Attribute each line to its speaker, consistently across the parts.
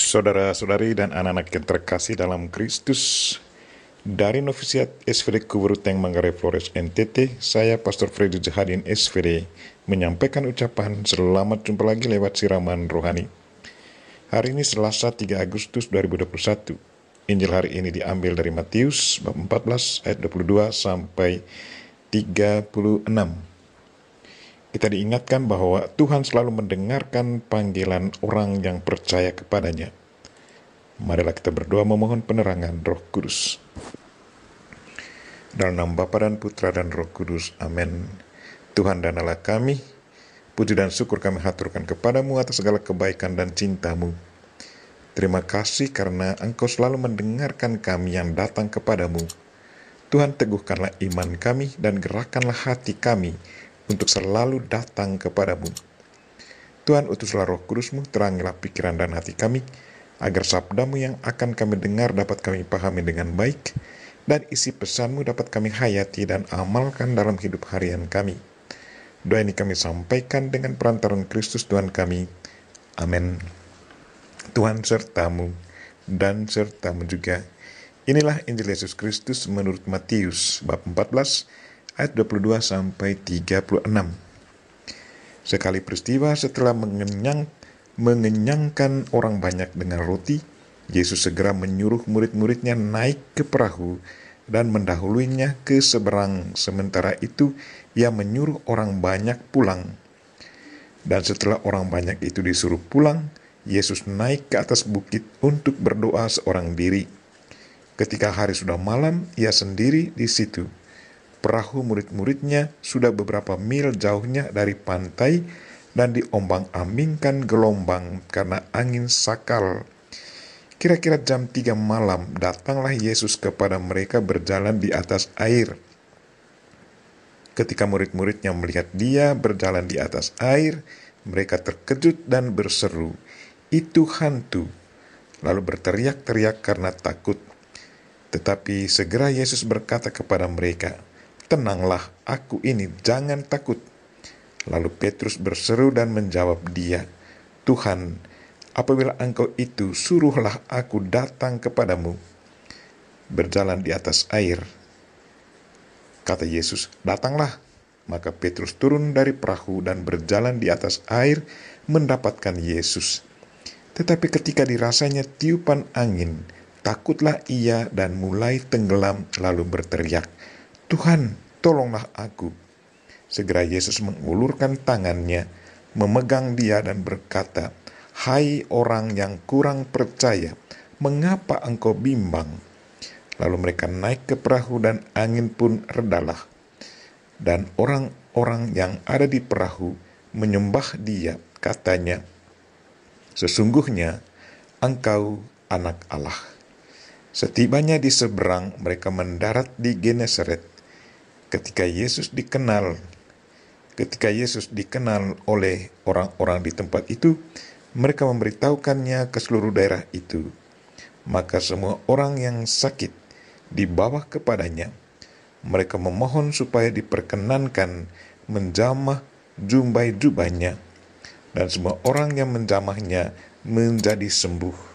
Speaker 1: Saudara-saudari dan anak-anak yang terkasih dalam Kristus, dari Novisiat SVD Kuburuteng Manggarai Flores NTT, saya Pastor Freddy Jahadin SVD menyampaikan ucapan selamat jumpa lagi lewat siraman rohani. Hari ini Selasa 3 Agustus 2021. Injil hari ini diambil dari Matius 14 ayat 22 sampai 36. Kita diingatkan bahwa Tuhan selalu mendengarkan panggilan orang yang percaya kepadanya. Marilah kita berdoa memohon penerangan Roh Kudus. Dalam nama Bapa dan Putra dan Roh Kudus. Amin. Tuhan dan Allah kami, puji dan syukur kami haturkan kepadamu atas segala kebaikan dan cintamu. Terima kasih karena engkau selalu mendengarkan kami yang datang kepadamu. Tuhan teguhkanlah iman kami dan gerakanlah hati kami untuk selalu datang kepadamu. Tuhan utuslah roh kudusmu, terangilah pikiran dan hati kami, agar sabdamu yang akan kami dengar dapat kami pahami dengan baik, dan isi pesanmu dapat kami hayati dan amalkan dalam hidup harian kami. Doa ini kami sampaikan dengan perantaran Kristus Tuhan kami. Amin. Tuhan sertamu dan sertamu juga. Inilah Injil Yesus Kristus menurut Matius bab 14 ayat 22 sampai 36. Sekali peristiwa setelah mengenyang, mengenyangkan orang banyak dengan roti, Yesus segera menyuruh murid-muridnya naik ke perahu dan mendahuluinya ke seberang. Sementara itu, ia menyuruh orang banyak pulang. Dan setelah orang banyak itu disuruh pulang, Yesus naik ke atas bukit untuk berdoa seorang diri. Ketika hari sudah malam, ia sendiri di situ. Perahu murid-muridnya sudah beberapa mil jauhnya dari pantai dan diombang-ambingkan gelombang karena angin sakal. Kira-kira jam 3 malam datanglah Yesus kepada mereka berjalan di atas air. Ketika murid-muridnya melihat dia berjalan di atas air, mereka terkejut dan berseru, "Itu hantu!" Lalu berteriak-teriak karena takut. Tetapi segera Yesus berkata kepada mereka, tenanglah aku ini, jangan takut. Lalu Petrus berseru dan menjawab dia, Tuhan, apabila engkau itu, suruhlah aku datang kepadamu. Berjalan di atas air. Kata Yesus, datanglah. Maka Petrus turun dari perahu dan berjalan di atas air mendapatkan Yesus. Tetapi ketika dirasanya tiupan angin, takutlah ia dan mulai tenggelam lalu berteriak, Tuhan, tolonglah aku. Segera Yesus mengulurkan tangannya, memegang dia dan berkata, Hai orang yang kurang percaya, mengapa engkau bimbang? Lalu mereka naik ke perahu dan angin pun redalah. Dan orang-orang yang ada di perahu menyembah dia, katanya, Sesungguhnya engkau anak Allah. Setibanya di seberang, mereka mendarat di Genesaret, ketika Yesus dikenal ketika Yesus dikenal oleh orang-orang di tempat itu mereka memberitahukannya ke seluruh daerah itu maka semua orang yang sakit dibawa kepadanya mereka memohon supaya diperkenankan menjamah jumbai jubahnya dan semua orang yang menjamahnya menjadi sembuh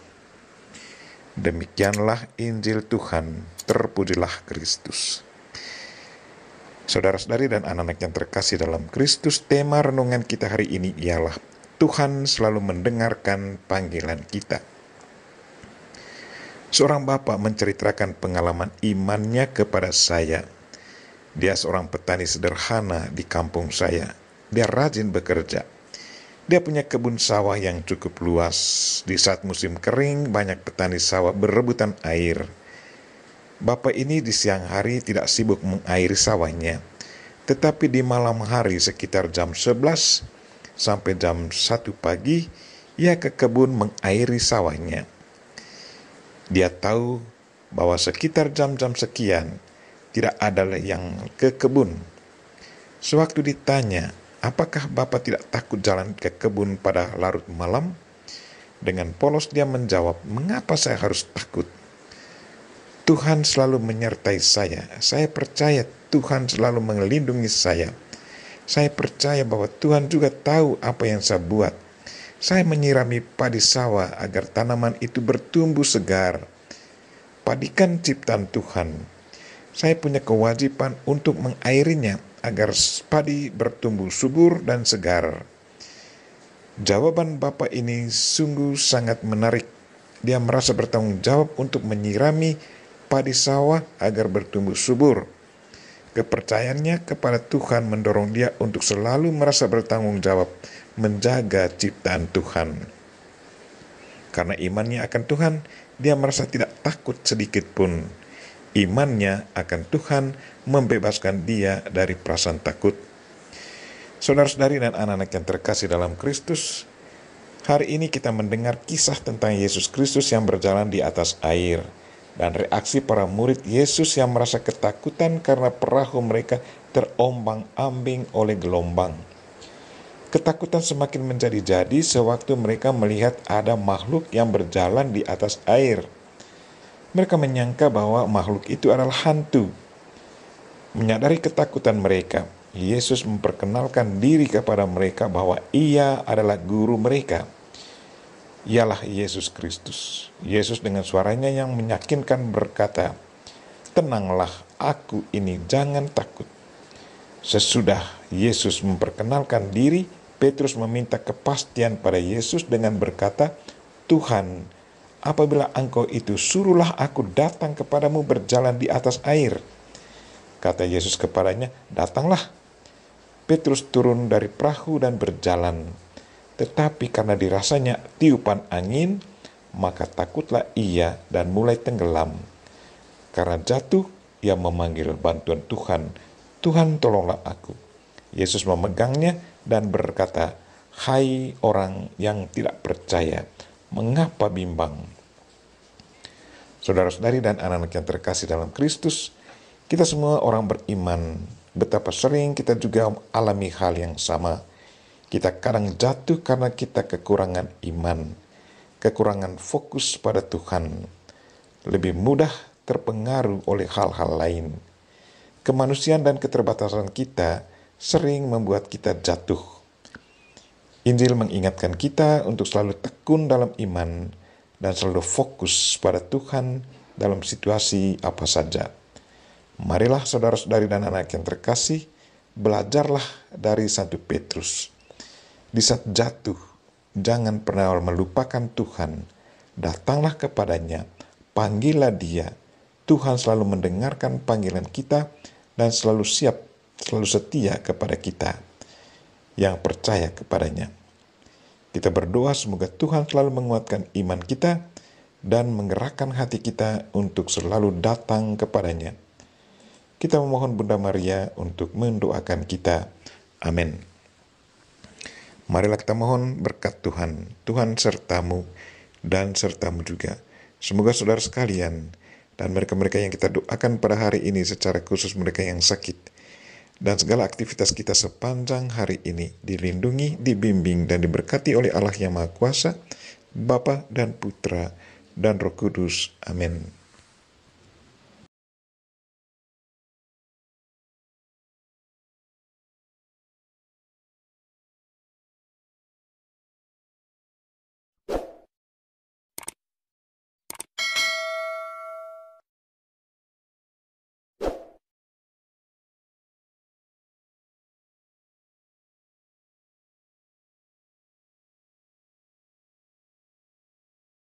Speaker 1: Demikianlah Injil Tuhan, terpujilah Kristus. Saudara-saudari dan anak-anak yang terkasih dalam Kristus, tema renungan kita hari ini ialah Tuhan selalu mendengarkan panggilan kita. Seorang bapak menceritakan pengalaman imannya kepada saya. Dia seorang petani sederhana di kampung saya. Dia rajin bekerja. Dia punya kebun sawah yang cukup luas. Di saat musim kering, banyak petani sawah berebutan air. Bapak ini di siang hari tidak sibuk mengairi sawahnya, tetapi di malam hari sekitar jam 11 sampai jam 1 pagi ia ke kebun mengairi sawahnya. Dia tahu bahwa sekitar jam-jam sekian tidak ada yang ke kebun. Sewaktu ditanya, apakah Bapak tidak takut jalan ke kebun pada larut malam? Dengan polos dia menjawab, mengapa saya harus takut? Tuhan selalu menyertai saya. Saya percaya Tuhan selalu melindungi saya. Saya percaya bahwa Tuhan juga tahu apa yang saya buat. Saya menyirami padi sawah agar tanaman itu bertumbuh segar. Padikan ciptaan Tuhan. Saya punya kewajiban untuk mengairinya agar padi bertumbuh subur dan segar. Jawaban Bapak ini sungguh sangat menarik. Dia merasa bertanggung jawab untuk menyirami padi sawah agar bertumbuh subur. Kepercayaannya kepada Tuhan mendorong dia untuk selalu merasa bertanggung jawab menjaga ciptaan Tuhan. Karena imannya akan Tuhan, dia merasa tidak takut sedikit pun. Imannya akan Tuhan membebaskan dia dari perasaan takut. Saudara-saudari dan anak-anak yang terkasih dalam Kristus, hari ini kita mendengar kisah tentang Yesus Kristus yang berjalan di atas air dan reaksi para murid Yesus yang merasa ketakutan karena perahu mereka terombang-ambing oleh gelombang. Ketakutan semakin menjadi-jadi sewaktu mereka melihat ada makhluk yang berjalan di atas air. Mereka menyangka bahwa makhluk itu adalah hantu. Menyadari ketakutan mereka, Yesus memperkenalkan diri kepada mereka bahwa Ia adalah guru mereka ialah Yesus Kristus. Yesus dengan suaranya yang meyakinkan berkata, Tenanglah aku ini, jangan takut. Sesudah Yesus memperkenalkan diri, Petrus meminta kepastian pada Yesus dengan berkata, Tuhan, apabila engkau itu suruhlah aku datang kepadamu berjalan di atas air. Kata Yesus kepadanya, datanglah. Petrus turun dari perahu dan berjalan tetapi karena dirasanya tiupan angin, maka takutlah ia dan mulai tenggelam. Karena jatuh, ia memanggil bantuan Tuhan, Tuhan tolonglah aku. Yesus memegangnya dan berkata, Hai orang yang tidak percaya, mengapa bimbang? Saudara-saudari dan anak-anak yang terkasih dalam Kristus, kita semua orang beriman, betapa sering kita juga alami hal yang sama, kita kadang jatuh karena kita kekurangan iman, kekurangan fokus pada Tuhan, lebih mudah terpengaruh oleh hal-hal lain. Kemanusiaan dan keterbatasan kita sering membuat kita jatuh. Injil mengingatkan kita untuk selalu tekun dalam iman dan selalu fokus pada Tuhan dalam situasi apa saja. Marilah saudara-saudari dan anak yang terkasih, belajarlah dari Santo Petrus di saat jatuh, jangan pernah melupakan Tuhan. Datanglah kepadanya, panggillah dia. Tuhan selalu mendengarkan panggilan kita dan selalu siap, selalu setia kepada kita yang percaya kepadanya. Kita berdoa semoga Tuhan selalu menguatkan iman kita dan menggerakkan hati kita untuk selalu datang kepadanya. Kita memohon Bunda Maria untuk mendoakan kita. Amin. Marilah kita mohon berkat Tuhan, Tuhan sertamu dan sertamu juga. Semoga saudara sekalian dan mereka-mereka yang kita doakan pada hari ini secara khusus mereka yang sakit dan segala aktivitas kita sepanjang hari ini dilindungi, dibimbing, dan diberkati oleh Allah yang Maha Kuasa, Bapa dan Putra dan Roh Kudus. Amin.